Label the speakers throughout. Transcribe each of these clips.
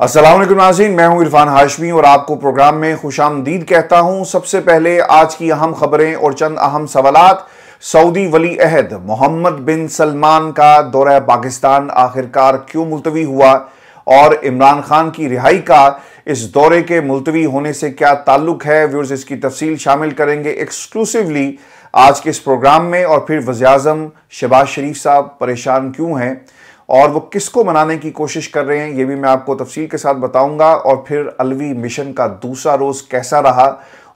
Speaker 1: असलम नाजीन मैं हूं इरफान हाशमी और आपको प्रोग्राम में खुश आमदीद कहता हूं सबसे पहले आज की अहम खबरें और चंद अहम सवाल सऊदी वली अहद मोहम्मद बिन सलमान का दौरा पाकिस्तान आखिरकार क्यों मुलतवी हुआ और इमरान खान की रिहाई का इस दौरे के मुलतवी होने से क्या ताल्लुक है व्यूर्स इसकी तफसील शामिल करेंगे एक्सक्लूसिवली आज के इस प्रोग्राम में और फिर वजम अजम शबाज शरीफ साहब परेशान क्यों हैं और वो किसको मनाने की कोशिश कर रहे हैं ये भी मैं आपको तफसील के साथ बताऊंगा और फिर अलवी मिशन का दूसरा रोज़ कैसा रहा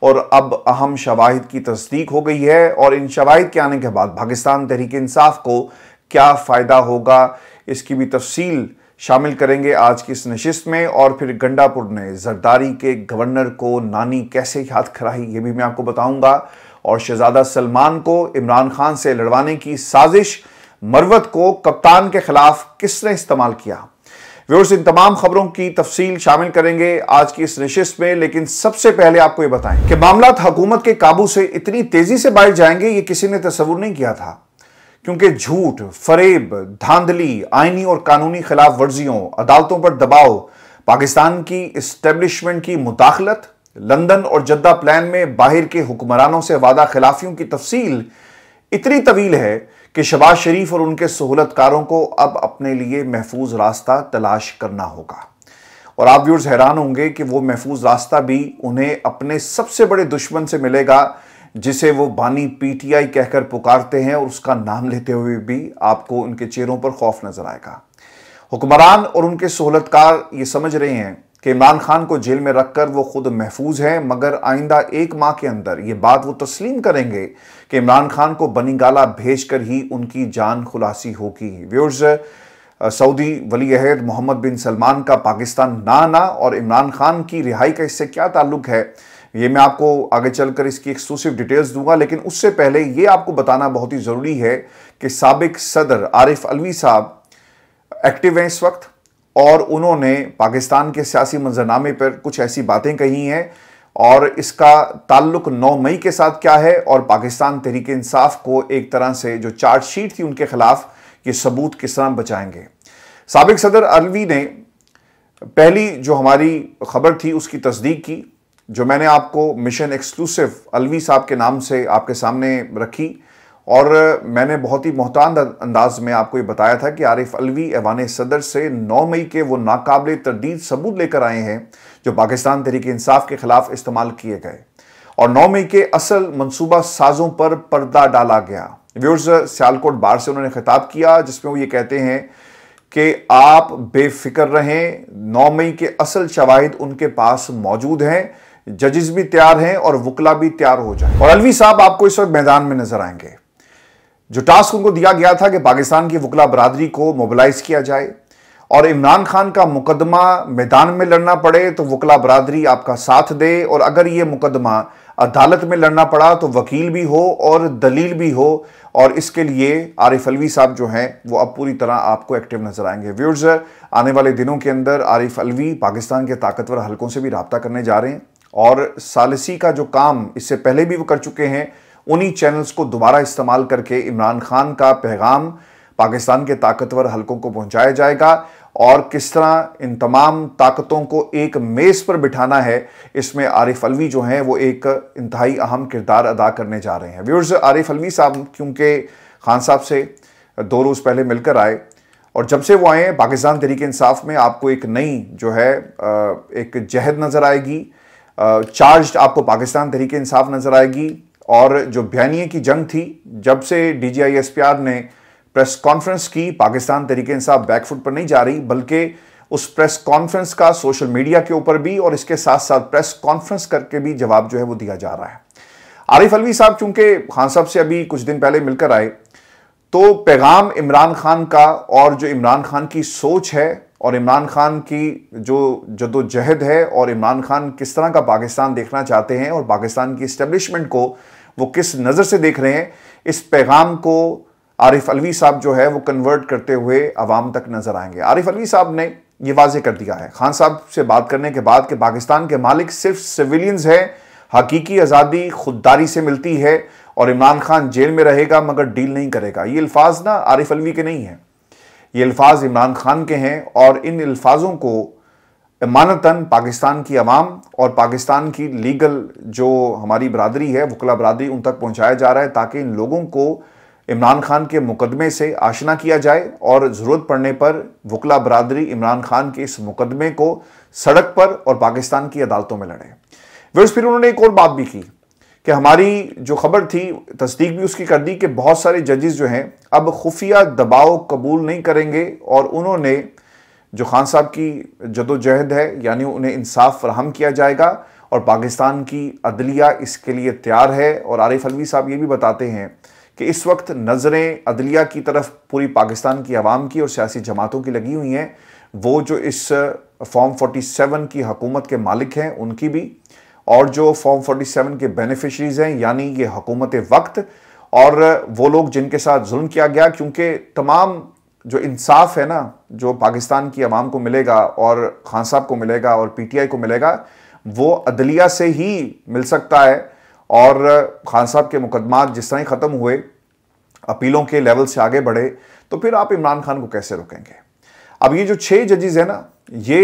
Speaker 1: और अब अहम शवाहिद की तस्दीक हो गई है और इन शवाहिद के आने के बाद पाकिस्तान तहरीक इंसाफ को क्या फ़ायदा होगा इसकी भी तफसील शामिल करेंगे आज की इस नशिस्त में और फिर गंडापुर ने जरदारी के गवर्नर को नानी कैसे याद कराई ये भी मैं आपको बताऊंगा और शहजादा सलमान को इमरान खान से लड़वाने की साजिश मरवत को कप्तान के खिलाफ किसने इस्तेमाल किया व्यवर्स इन तमाम खबरों की तफसील शामिल करेंगे आज की इस नशिस्त में लेकिन सबसे पहले आपको ये बताएं कि मामला हुकूमत के काबू से इतनी तेजी से बाहर जाएंगे ये किसी ने तस्वुर नहीं किया था क्योंकि झूठ फरेब धांधली आइनी और कानूनी खिलाफ वर्जियों अदालतों पर दबाव पाकिस्तान की इस्टेब्लिशमेंट की मुदाखलत लंदन और जद्दा प्लान में बाहर के हुक्मरानों से वादा खिलाफियों की तफसील इतनी तवील है कि शबाज शरीफ और उनके सहूलतकारों को अब अपने लिए महफूज रास्ता तलाश करना होगा और आप व्यूर्स हैरान होंगे कि वो महफूज रास्ता भी उन्हें अपने सबसे बड़े दुश्मन से मिलेगा जिसे वो बानी पीटीआई कहकर पुकारते हैं और उसका नाम लेते हुए भी आपको उनके चेहरों पर खौफ नजर आएगा हुक्मरान और उनके सहूलतकार ये समझ रहे हैं कि इमरान खान को जेल में रखकर वो खुद महफूज हैं मगर आइंदा एक माह के अंदर ये बात वो तस्लीम करेंगे कि इमरान खान को बनीगाला भेज कर ही उनकी जान खुलासी होगी व्यूर्स सऊदी वली अहद मोहम्मद बिन सलमान का पाकिस्तान ना आना और इमरान खान की रिहाई का इससे क्या ताल्लुक है ये मैं आपको आगे चलकर इसकी एक्सक्लूसिव डिटेल्स दूंगा लेकिन उससे पहले ये आपको बताना बहुत ही ज़रूरी है कि सबक सदर आरिफ अलवी साहब एक्टिव हैं इस वक्त और उन्होंने पाकिस्तान के सियासी मंजरनामे पर कुछ ऐसी बातें कही हैं और इसका ताल्लुक 9 मई के साथ क्या है और पाकिस्तान तहरीक इंसाफ को एक तरह से जो चार्जशीट थी उनके खिलाफ ये सबूत किस तरह बचाएंगे सबक सदर अलवी ने पहली जो हमारी खबर थी उसकी तस्दीक की जो मैंने आपको मिशन एक्सक्लूसिव अलवी साहब के नाम से आपके सामने रखी और मैंने बहुत ही मोहतान अंदाज में आपको ये बताया था कि आरिफ अलवी ऐवान सदर से 9 मई के वो नाकबिल तरदीद सबूत लेकर आए हैं जो पाकिस्तान तहरीक इंसाफ के खिलाफ इस्तेमाल किए गए और 9 मई के असल मनसूबा साजों पर पर्दा डाला गया व्यूर्स सियालकोट बार से उन्होंने खिताब किया जिसमें वो ये कहते हैं कि आप बेफिक्र रहें नौ मई के असल शवाहिद उनके पास मौजूद हैं जजेस भी तैयार हैं और वकला भी तैयार हो जाए और अलवी साहब आपको इस वक्त मैदान में नजर आएंगे जो टास्क उनको दिया गया था कि पाकिस्तान की वकला बरदरी को मोबिलाइज किया जाए और इमरान खान का मुकदमा मैदान में लड़ना पड़े तो वकला बरदरी आपका साथ दे और अगर ये मुकदमा अदालत में लड़ना पड़ा तो वकील भी हो और दलील भी हो और इसके लिए आरिफ अलवी साहब जो हैं वो अब पूरी तरह आपको एक्टिव नजर आएंगे व्यूर्स आने वाले दिनों के अंदर आरिफ अलवी पाकिस्तान के ताकतवर हलकों से भी रबता करने जा रहे हैं और सालसी का जो काम इससे पहले भी वो कर चुके हैं उन्हीं चैनल्स को दोबारा इस्तेमाल करके इमरान खान का पैगाम पाकिस्तान के ताकतवर हलकों को पहुंचाया जाएगा और किस तरह इन तमाम ताकतों को एक मेज़ पर बिठाना है इसमें आरिफ अलवी जो हैं वो एक इंतहाई अहम किरदार अदा करने जा रहे हैं व्यूर्स आरिफ अलवी साहब क्योंकि खान साहब से दो रोज़ पहले मिलकर आए और जब से वो आए पाकिस्तान तरीके इंसाफ में आपको एक नई जो है एक जहद नज़र आएगी चार्ज आपको पाकिस्तान तरीके इंसाफ नज़र आएगी और जो बयानिए की जंग थी जब से D G I S P R ने प्रेस कॉन्फ्रेंस की पाकिस्तान तरीके इंसाफ बैकफुट पर नहीं जा रही बल्कि उस प्रेस कॉन्फ्रेंस का सोशल मीडिया के ऊपर भी और इसके साथ साथ प्रेस कॉन्फ्रेंस करके भी जवाब जो है वो दिया जा रहा है आरिफ अलवी साहब चूंकि खान साहब से अभी कुछ दिन पहले मिलकर आए तो पैगाम इमरान खान का और जो इमरान खान की सोच है और इमरान खान की जो जदोजहद है और इमरान खान किस तरह का पाकिस्तान देखना चाहते हैं और पाकिस्तान की इस्टेब्लिशमेंट को वो किस नज़र से देख रहे हैं इस पैगाम को आरिफ अलवी साहब जो है वो कन्वर्ट करते हुए आवाम तक नज़र आएंगे आरिफ अलवी साहब ने ये वाजे कर दिया है खान साहब से बात करने के बाद कि पाकिस्तान के मालिक सिर्फ सिविलियंस हैं हकीकी आज़ादी खुददारी से मिलती है और इमरान खान जेल में रहेगा मगर डील नहीं करेगा ये अल्फाज ना आरिफ अलवी के नहीं हैं ये अल्फाज इमरान खान के हैं और इन अल्फाजों को मानतान पाकिस्तान की आवाम और पाकिस्तान की लीगल जो हमारी बरदरी है वकला बरदरी उन तक पहुँचाया जा रहा है ताकि इन लोगों को इमरान खान के मुकदमे से आशना किया जाए और ज़रूरत पड़ने पर वकला बरदरी इमरान खान के इस मुकदमे को सड़क पर और पाकिस्तान की अदालतों में लड़े फिर उन्होंने एक और बात भी की कि हमारी जो खबर थी तस्दीक भी उसकी कर दी कि बहुत सारे जजेस जो हैं अब खुफिया दबाव कबूल नहीं करेंगे और उन्होंने जो खान साहब की जदोजहद है यानी उन्हें इंसाफ फ्राहम किया जाएगा और पाकिस्तान की अदलिया इसके लिए तैयार है और आरिफ अलवी साहब ये भी बताते हैं कि इस वक्त नज़रें अदलिया की तरफ पूरी पाकिस्तान की आवाम की और सियासी जमातों की लगी हुई हैं वो जो इस फॉर्म 47 की हकूमत के मालिक हैं उनकी भी और जो फॉर्म 47 के बेनिफिशरीज हैं यानी ये हकूमत वक्त और वो लोग जिनके साथ जुल्म किया गया क्योंकि तमाम जो इंसाफ है ना जो पाकिस्तान की आवाम को मिलेगा और खान साहब को मिलेगा और पीटीआई को मिलेगा वो अदलिया से ही मिल सकता है और खान साहब के मुकदमा जिस तरह ही ख़त्म हुए अपीलों के लेवल से आगे बढ़े तो फिर आप इमरान खान को कैसे रोकेंगे अब ये जो छह जजेज है ना ये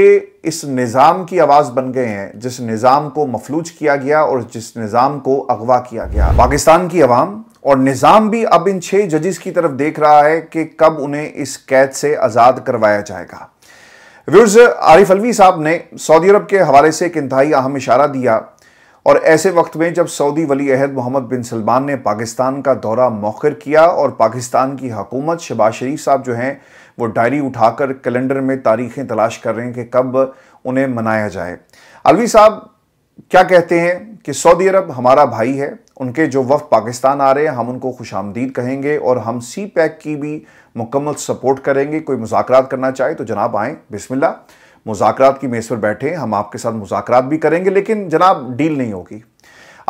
Speaker 1: इस निज़ाम की आवाज़ बन गए हैं जिस निज़ाम को मफलूज किया गया और जिस निज़ाम को अगवा किया गया पाकिस्तान की आवाम और निज़ाम भी अब इन छह जजेस की तरफ देख रहा है कि कब उन्हें इस कैद से आज़ाद करवाया जाएगा व्यूर्स आरिफ अलवी साहब ने सऊदी अरब के हवाले से एक इंतहाई अहम इशारा दिया और ऐसे वक्त में जब सऊदी वली अहद मोहम्मद बिन सलमान ने पाकिस्तान का दौरा मौखर किया और पाकिस्तान की हकूमत शबाज शरीफ साहब जो हैं वो डायरी उठाकर कैलेंडर में तारीखें तलाश कर रहे हैं कि कब उन्हें मनाया जाए अलवी साहब क्या कहते हैं कि सऊदी अरब हमारा भाई है उनके जो वफ पाकिस्तान आ रहे हैं हम उनको खुश आमदीद कहेंगे और हम सी पैक की भी मुकम्मल सपोर्ट करेंगे कोई मुजाकर करना चाहे तो जनाब आएँ बिस्मिल्ला मुजाकर की मेज़ पर बैठे हम आपके साथ मुजाकर भी करेंगे लेकिन जनाब डील नहीं होगी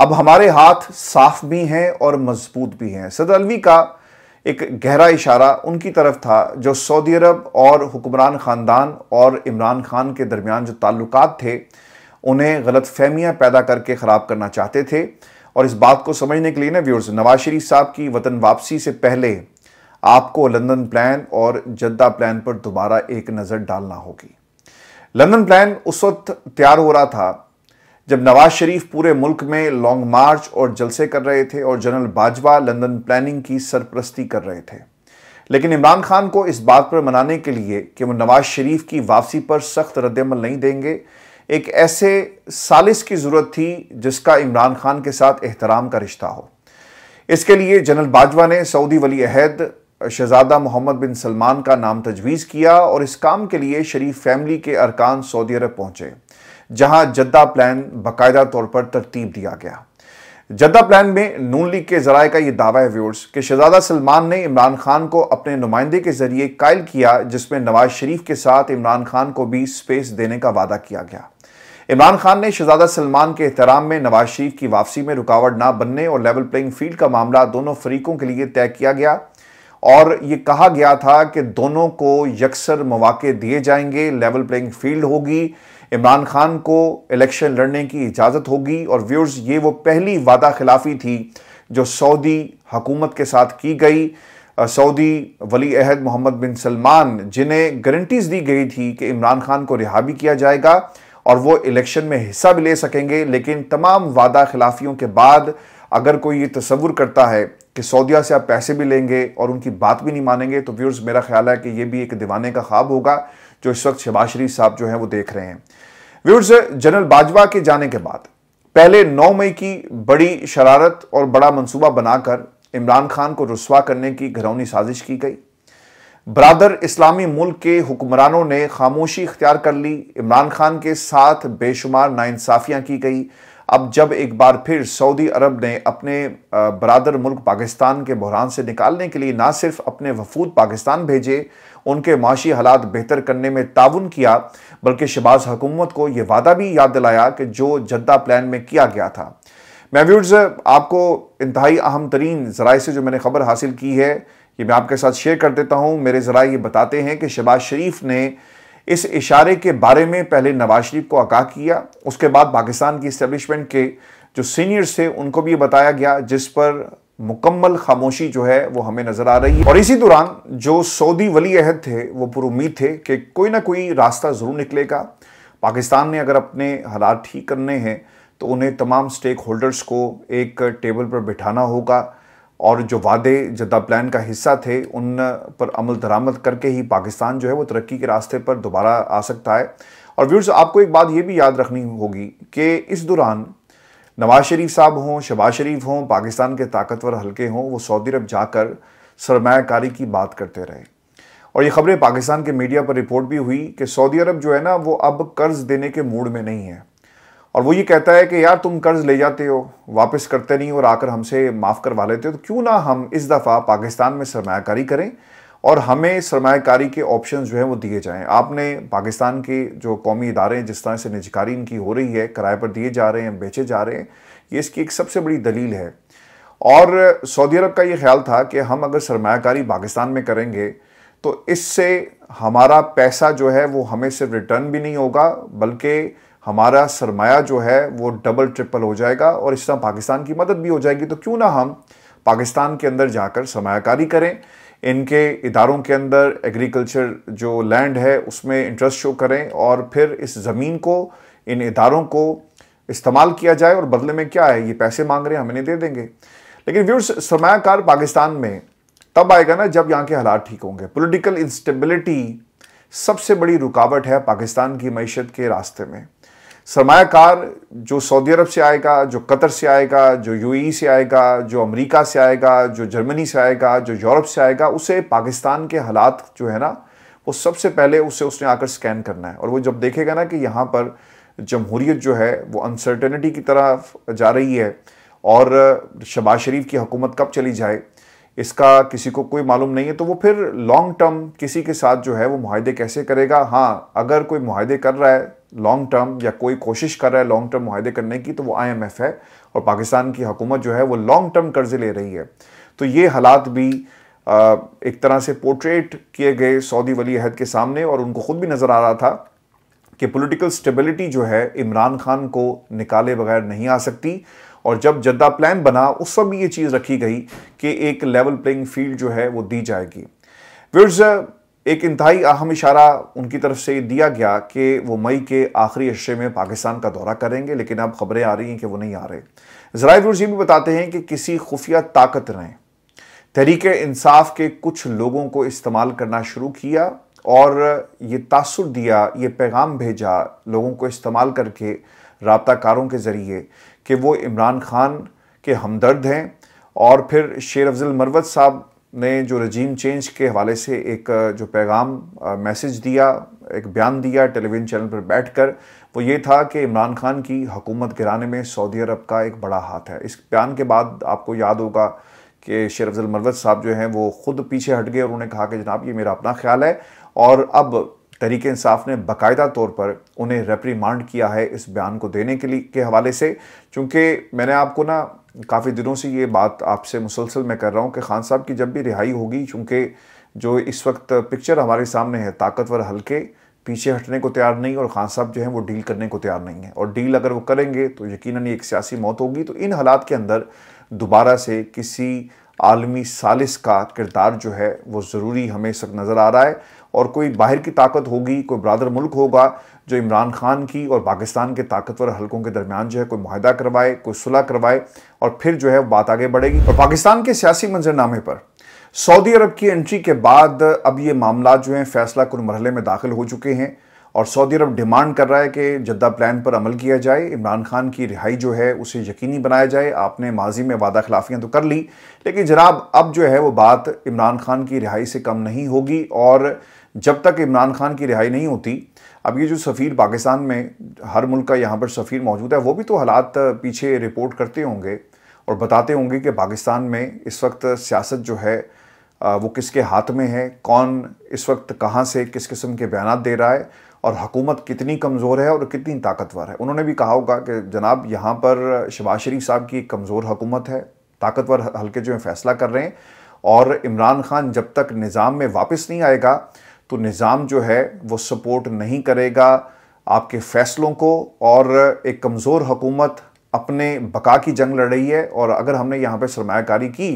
Speaker 1: अब हमारे हाथ साफ भी हैं और मजबूत भी हैं सदर अलवी का एक गहरा इशारा उनकी तरफ था जो सऊदी अरब और हुक्मरान ख़ानदान और इमरान खान के दरमियान जो ताल्लुक थे उन्हें गलत फहमियाँ पैदा करके ख़राब करना चाहते थे और इस बात को समझने के लिए ना व्यूर्स नवाज शरीफ साहब की वतन वापसी से पहले आपको लंदन प्लान और जद्दा प्लान पर दोबारा एक नज़र डालना होगी लंदन प्लान उस वक्त तैयार हो रहा था जब नवाज शरीफ पूरे मुल्क में लॉन्ग मार्च और जलसे कर रहे थे और जनरल बाजवा लंदन प्लानिंग की सरप्रस्ती कर रहे थे लेकिन इमरान खान को इस बात पर मनाने के लिए कि वो नवाज शरीफ की वापसी पर सख्त रद्दमल नहीं देंगे एक ऐसे सालिस की ज़रूरत थी जिसका इमरान खान के साथ एहतराम का रिश्ता हो इसके लिए जनरल बाजवा ने सऊदी वली अहद शहजादा मोहम्मद बिन सलमान का नाम तजवीज़ किया और इस काम के लिए शरीफ फैमिली के अरकान सऊदी अरब पहुँचे जहां जद्दा प्लान बाकायदा तौर पर तरतीब दिया गया जद्दा प्लान में नून लीग के जराए का यह दावा है व्यूर्स कि शहजादा सलमान ने इमरान खान को अपने नुमाइंदे के जरिए कायल किया जिसमें नवाज शरीफ के साथ इमरान खान को भी स्पेस देने का वादा किया गया इमरान खान ने शहजादा सलमान के एहतराम में नवाज शरीफ की वापसी में रुकावट ना बनने और लेवल प्लेइंग फील्ड का मामला दोनों फरीकों के लिए तय किया गया और ये कहा गया था कि दोनों को यकसर मौाक़े दिए जाएंगे लेवल प्लेइंग फील्ड होगी इमरान खान को इलेक्शन लड़ने की इजाज़त होगी और व्यूर्स ये वो पहली वादा खिलाफी थी जो सऊदी हकूमत के साथ की गई सऊदी वली अहद मोहम्मद बिन सलमान जिन्हें गारंटीज़ दी गई थी कि इमरान खान को रिहा भी किया जाएगा और वो इलेक्शन में हिस्सा भी ले सकेंगे लेकिन तमाम वादा खिलाफियों के बाद अगर कोई ये तस्वुर करता है कि सऊदिया से आप पैसे भी लेंगे और उनकी बात भी नहीं मानेंगे तो व्यूर्स मेरा ख्याल है कि ये भी एक दीवाने का ख्वाब होगा जो इस वक्त शहबाज शरीफ साहब जो है वो देख रहे हैं व्यूर्स जनरल बाजवा के जाने के बाद पहले 9 मई की बड़ी शरारत और बड़ा मंसूबा बनाकर इमरान खान को रसवा करने की घरौनी साजिश की गई बरदर इस्लामी मुल्क के हुक्मरानों ने खामोशी इख्तियार कर ली इमरान खान के साथ बेशुमार नाइंसाफियां की गई अब जब एक बार फिर सऊदी अरब ने अपने बरदर मुल्क पाकिस्तान के बहरान से निकालने के लिए ना सिर्फ अपने वफूद पाकिस्तान भेजे उनके माशी हालात बेहतर करने में ताउन किया बल्कि शबाज हुकूमत को यह वादा भी याद दिलाया कि जो जनता प्लान में किया गया था व्यूर्स आपको इंतहाई अहम तरीन ज़राए से जो मैंने खबर हासिल की है ये मैं आपके साथ शेयर कर देता हूँ मेरे ज़रा ये बताते हैं कि शबाज शरीफ ने इस इशारे के बारे में पहले नवाज शरीफ को आगाह किया उसके बाद पाकिस्तान की इस्टेब्लिशमेंट के जो सीनियर्स थे उनको भी ये बताया गया जिस पर मुकम्मल खामोशी जो है वो हमें नज़र आ रही है और इसी दौरान जो सऊदी वली अहद थे वो पुरुद थे कि कोई ना कोई रास्ता ज़रूर निकलेगा पाकिस्तान ने अगर अपने हालात ठीक करने हैं तो उन्हें तमाम स्टेक होल्डर्स को एक टेबल पर बिठाना होगा और जो वादे जद्दा प्लान का हिस्सा थे उन पर अमल दरामद करके ही पाकिस्तान जो है वो तरक्की के रास्ते पर दोबारा आ सकता है और व्यूर्स आपको एक बात ये भी याद रखनी होगी कि इस दौरान नवाज शरीफ साहब हों शबाज शरीफ हों पाकिस्तान के ताकतवर हल्के हों वो सऊदी अरब जाकर सरमाकारी की बात करते रहे और ये खबरें पाकिस्तान के मीडिया पर रिपोर्ट भी हुई कि सऊदी अरब जो है ना वो अब कर्ज़ देने के मूड में नहीं है और वो ये कहता है कि यार तुम कर्ज़ ले जाते हो वापस करते नहीं और आकर हमसे माफ़ करवा लेते हो तो क्यों ना हम इस दफ़ा पाकिस्तान में सरमाकारी करें और हमें सरमाकारी के ऑप्शन जो हैं वो दिए जाएँ आपने पाकिस्तान के जो कौमी इदारे हैं जिस तरह से निजकारी इनकी हो रही है किराए पर दिए जा रहे हैं बेचे जा रहे हैं ये इसकी एक सबसे बड़ी दलील है और सऊदी अरब का ये ख्याल था कि हम अगर सरमाकारी पाकिस्तान में करेंगे तो इससे हमारा पैसा जो है वो हमें सिर्फ रिटर्न भी नहीं होगा बल्कि हमारा सरमाया जो है वो डबल ट्रिपल हो जाएगा और इस तरह पाकिस्तान की मदद भी हो जाएगी तो क्यों ना हम पाकिस्तान के अंदर जाकर सरमाकारी करें इनके इदारों के अंदर एग्रीकल्चर जो लैंड है उसमें इंटरेस्ट शो करें और फिर इस ज़मीन को इन इदारों को इस्तेमाल किया जाए और बदले में क्या है ये पैसे मांग रहे हैं हम इन्हें दे देंगे लेकिन व्यूर्स सरमाकार पाकिस्तान में तब आएगा ना जब यहाँ के हालात ठीक होंगे पोलिटिकल इंस्टेबिलिटी सबसे बड़ी रुकावट है पाकिस्तान की मीशत के रास्ते में सरमाकार जो सऊदी अरब से आएगा जो कतर से आएगा जो यूएई से आएगा जो अमेरिका से आएगा जो जर्मनी से आएगा जो यूरोप से आएगा उसे पाकिस्तान के हालात जो है ना वो सबसे पहले उसे उसने आकर स्कैन करना है और वो जब देखेगा ना कि यहाँ पर जमहूरीत जो है वो अनसर्टेनिटी की तरफ जा रही है और शबाज शरीफ की हुकूमत कब चली जाए इसका किसी को कोई मालूम नहीं है तो वो फिर लॉन्ग टर्म किसी के साथ जो है वो माहदे कैसे करेगा हाँ अगर कोई माहदे कर रहा है लॉन्ग टर्म या कोई कोशिश कर रहा है लॉन्ग टर्म माहे करने की तो वो आईएमएफ है और पाकिस्तान की हुकूमत जो है वो लॉन्ग टर्म कर्जे ले रही है तो ये हालात भी एक तरह से पोर्ट्रेट किए गए सऊदी वली अहद के सामने और उनको खुद भी नज़र आ रहा था कि पॉलिटिकल स्टेबिलिटी जो है इमरान खान को निकाले बगैर नहीं आ सकती और जब जद्दा प्लान बना उस समय ये चीज़ रखी गई कि एक लेवल प्लेइंग फील्ड जो है वो दी जाएगी व्यूर्स एक इंतहाई अहम इशारा उनकी तरफ से दिया गया कि वो मई के आखिरी अशरे में पाकिस्तान का दौरा करेंगे लेकिन अब खबरें आ रही हैं कि वो नहीं आ रहे जराए जी भी बताते हैं कि किसी खुफिया ताकत ने तहरीक इंसाफ के कुछ लोगों को इस्तेमाल करना शुरू किया और ये तासर दिया ये पैगाम भेजा लोगों को इस्तेमाल करके रबताकारों के ज़रिए कि वो इमरान खान के हमदर्द हैं और फिर शेर अफजल मरवत साहब ने जो रजीम चेंज के हवाले से एक जो पैगाम मैसेज दिया एक बयान दिया टेलीविज़न चैनल पर बैठ कर वो ये था कि इमरान खान की हुकूमत गिराने में सऊदी अरब का एक बड़ा हाथ है इस बयान के बाद आपको याद होगा कि शेर अफजल मरवत साहब जो हैं वो ख़ुद पीछे हट गए और उन्होंने कहा कि जनाब ये मेरा अपना ख्याल है और अब तहरीक इंसाफ ने बाकायदा तौर पर उन्हें रेप्रीमांड किया है इस बयान को देने के लिए के हवाले से चूँकि मैंने आपको ना काफ़ी दिनों से ये बात आपसे मुसलसल मैं कर रहा हूँ कि खान साहब की जब भी रिहाई होगी चूँकि जो इस वक्त पिक्चर हमारे सामने है ताकतवर हल्के पीछे हटने को तैयार नहीं और खान साहब जो हैं वो डील करने को तैयार नहीं है और डील अगर वो करेंगे तो यकीनन एक सियासी मौत होगी तो इन हालात के अंदर दोबारा से किसी आलमी सालिस का किरदार जो है वो ज़रूरी हमें सब नज़र आ रहा है और कोई बाहर की ताकत होगी कोई बरदर मुल्क होगा जो इमरान खान की और पाकिस्तान के ताकतवर हलकों के दरमियान जो है कोई माहदा करवाए कोई सुलह करवाए और फिर जो है बात आगे बढ़ेगी और पाकिस्तान के सियासी मंजरनामे पर सऊदी अरब की एंट्री के बाद अब ये मामला जो है फैसला कुल मरहले में दाखिल हो चुके हैं और सऊदी अरब डिमांड कर रहा है कि जद्दा प्लान पर अमल किया जाए इमरान खान की रिहाई जो है उसे यकीनी बनाया जाए आपने माजी में वादा खिलाफियाँ तो कर ली लेकिन जनाब अब जो है वो बात इमरान खान की रिहाई से कम नहीं होगी और जब तक इमरान खान की रिहाई नहीं होती अब ये जो सफ़ीर पाकिस्तान में हर मुल्क का यहाँ पर सफ़ीर मौजूद है वो भी तो हालात पीछे रिपोर्ट करते होंगे और बताते होंगे कि पाकिस्तान में इस वक्त सियासत जो है वो किसके हाथ में है कौन इस वक्त कहाँ से किस किस्म के बयान दे रहा है और हकूमत कितनी कमज़ोर है और कितनी ताकतवर है उन्होंने भी कहा होगा कि जनाब यहाँ पर शबाज शरीफ साहब की कमज़ोर हकूमत है ताकतवर हल्के जो हैं फैसला कर रहे हैं और इमरान खान जब तक निज़ाम में वापस नहीं आएगा तो निज़ाम जो है वो सपोर्ट नहीं करेगा आपके फ़ैसलों को और एक कमज़ोर हकूमत अपने बका की जंग लड़ रही है और अगर हमने यहाँ पर सरमाकारी की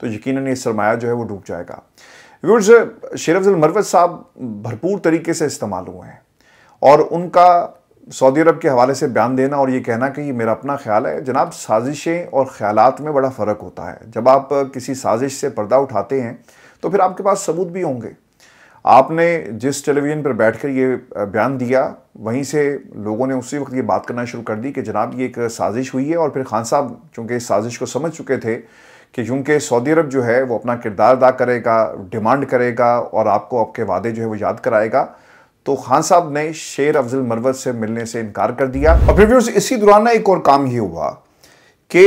Speaker 1: तो यकीन ये सरमाया जो है वो डूब जाएगा व्यूर्स शेरफुल मरवत साहब भरपूर तरीके से इस्तेमाल हुए हैं और उनका सऊदी अरब के हवाले से बयान देना और ये कहना कि ये मेरा अपना ख्याल है जनाब साजिशें और ख्यालात में बड़ा फ़र्क होता है जब आप किसी साजिश से पर्दा उठाते हैं तो फिर आपके पास सबूत भी होंगे आपने जिस टेलीविज़न पर बैठकर ये बयान दिया वहीं से लोगों ने उसी वक्त ये बात करना शुरू कर दी कि जनाब ये एक साजिश हुई है और फिर खान साहब चूँकि इस साजिश को समझ चुके थे कि चूँकि सऊदी अरब जो है वो अपना किरदार अदा करेगा डिमांड करेगा और आपको आपके वादे जो है वो याद कराएगा तो खान साहब ने शेर अफजल मरवत से मिलने से इनकार कर दिया और प्रीव्यूज इसी दौरान एक और काम ही हुआ कि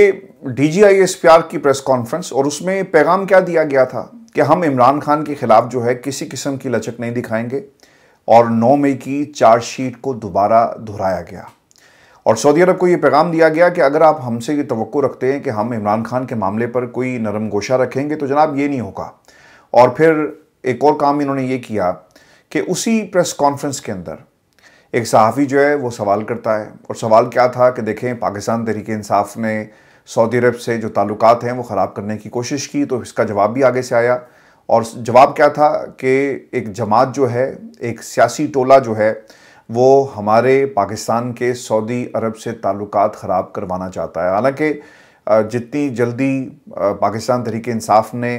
Speaker 1: D G I S P R की प्रेस कॉन्फ्रेंस और उसमें पैगाम क्या दिया गया था कि हम इमरान खान के खिलाफ जो है किसी किस्म की लचक नहीं दिखाएंगे और 9 मई की चार्जशीट को दोबारा दोहराया गया और सऊदी अरब को यह पैगाम दिया गया कि अगर आप हमसे ये तो रखते हैं कि हम इमरान खान के मामले पर कोई नरम गोशा रखेंगे तो जनाब ये नहीं होगा और फिर एक और काम इन्होंने ये किया कि उसी प्रेस कॉन्फ्रेंस के अंदर एक सहाफ़ी जो है वो सवाल करता है और सवाल क्या था कि देखें पाकिस्तान तहरीक इंसाफ ने सऊदी अरब से जो ताल्लुक हैं वो ख़राब करने की कोशिश की तो इसका जवाब भी आगे से आया और जवाब क्या था कि एक जमात जो है एक सियासी टोला जो है वो हमारे पाकिस्तान के सऊदी अरब से ताल्लुक ख़राब करवाना चाहता है हालांकि जितनी जल्दी पाकिस्तान तहरीक इंसाफ ने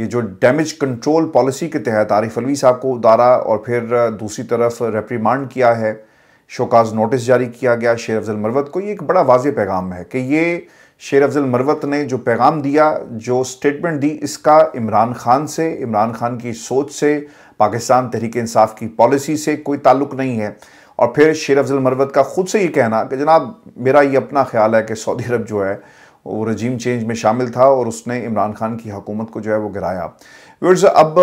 Speaker 1: ये जो डैमेज कंट्रोल पॉलिसी के तहत आरिफ अलवी साहब को उतारा और फिर दूसरी तरफ रेप्रीमांड किया है शोकाज नोटिस जारी किया गया शेर अफजल मरवत को ये एक बड़ा वाज पैगाम है कि ये शेर अफजल मरवत ने जो पैगाम दिया जो स्टेटमेंट दी इसका इमरान खान से इमरान खान की सोच से पाकिस्तान तहरीक इंसाफ की पॉलिसी से कोई ताल्लुक नहीं है और फिर शेर अफजल मरवत का ख़ुद से ये कहना कि जनाब मेरा ये अपना ख्याल है कि सऊदी अरब जो है वो रजीम चेंज में शामिल था और उसने इमरान खान की हकूमत को जो है वो गिराया व्यर्स अब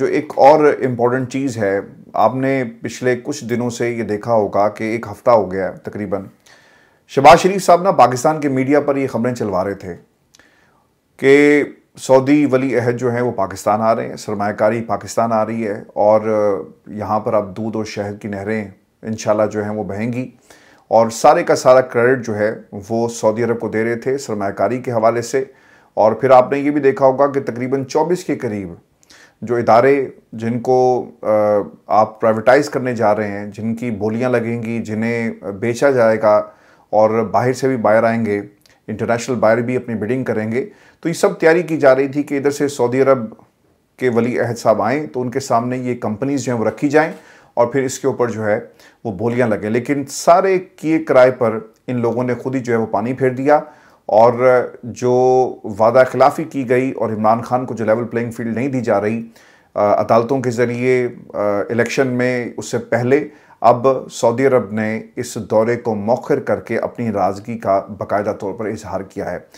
Speaker 1: जो एक और इम्पॉर्टेंट चीज़ है आपने पिछले कुछ दिनों से ये देखा होगा कि एक हफ़्ता हो गया है तकरीबन शबाज शरीफ साहब ना पाकिस्तान के मीडिया पर ये खबरें चलवा रहे थे कि सऊदी वली अहद जो हैं वो पाकिस्तान आ रहे हैं सरमाकारी पाकिस्तान आ रही है और यहाँ पर अब दूध और शहद की नहरें इन जो हैं वो बहेंगी और सारे का सारा क्रेडिट जो है वो सऊदी अरब को दे रहे थे सरमाकारी के हवाले से और फिर आपने ये भी देखा होगा कि तकरीबन 24 के करीब जो इदारे जिनको आप प्राइवेटाइज करने जा रहे हैं जिनकी बोलियां लगेंगी जिन्हें बेचा जाएगा और बाहर से भी बायर आएंगे इंटरनेशनल बायर भी अपनी बिडिंग करेंगे तो ये सब तैयारी की जा रही थी कि इधर से सऊदी अरब के वली अहद साहब आएँ तो उनके सामने ये कंपनीज़ जो हैं वो रखी जाएँ और फिर इसके ऊपर जो है वो बोलियाँ लगे लेकिन सारे किए किराए पर इन लोगों ने खुद ही जो है वो पानी फेर दिया और जो वादा खिलाफी की गई और इमरान खान को जो लेवल प्लेइंग फील्ड नहीं दी जा रही अदालतों के ज़रिए इलेक्शन में उससे पहले अब सऊदी अरब ने इस दौरे को मौखर करके अपनी राज़गी का बाकायदा तौर पर इजहार किया है